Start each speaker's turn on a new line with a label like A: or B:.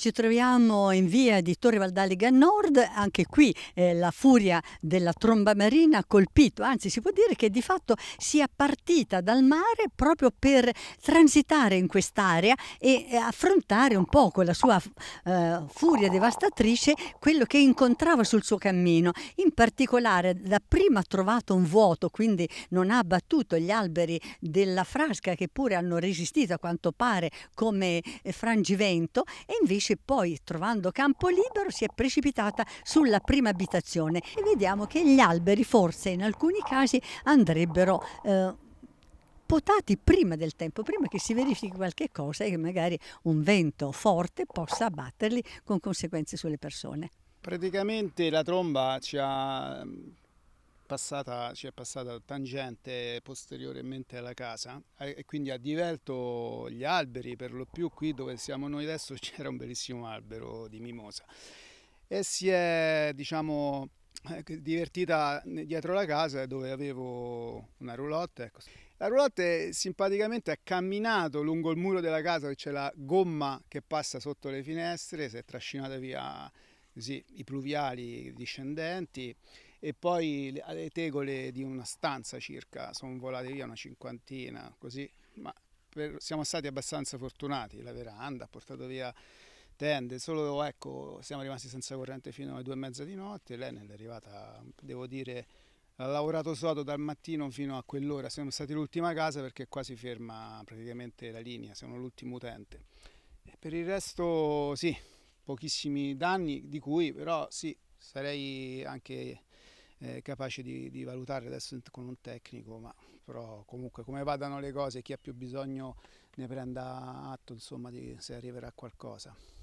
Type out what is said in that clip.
A: Ci troviamo in via di Torre Valdaliga Nord, anche qui eh, la furia della tromba marina ha colpito, anzi si può dire che di fatto sia partita dal mare proprio per transitare in quest'area e, eh, affrontare un po' con la sua eh, furia devastatrice quello che incontrava sul suo cammino. In particolare dapprima ha trovato un vuoto, quindi non ha abbattuto gli alberi della frasca che pure hanno resistito a quanto pare come eh, frangivento e invece Invece poi, trovando campo libero, si è precipitata sulla prima abitazione e vediamo che gli alberi forse in alcuni casi andrebbero... Eh, potati prima del tempo, prima che si verifichi qualche cosa e che magari un vento forte possa abbatterli con conseguenze sulle persone.
B: Praticamente la tromba ci ha passata, ci è passata tangente posteriormente alla casa e quindi ha divelto gli alberi, per lo più qui dove siamo noi adesso c'era un bellissimo albero di mimosa e si è diciamo eh, divertita dietro la casa dove avevo una roulotte. Ecco. La roulotte simpaticamente ha camminato lungo il muro della casa, c'è la gomma che passa sotto le finestre, si è trascinata via così, i pluviali discendenti e poi le, le tegole di una stanza circa sono volate via una cinquantina, così, ma per, siamo stati abbastanza fortunati, la veranda ha portato via tende, solo ecco, siamo rimasti senza corrente fino alle due e mezza di notte, l'Enel è arrivata, devo dire, ha lavorato sodo dal mattino fino a quell'ora, siamo stati l'ultima casa perché qua si ferma praticamente la linea, siamo l'ultimo utente. E per il resto sì, pochissimi danni di cui però sì, sarei anche eh, capace di, di, valutare adesso con un tecnico, ma però comunque come vadano le cose, chi ha più bisogno ne prenda atto insomma, di, se arriverà qualcosa.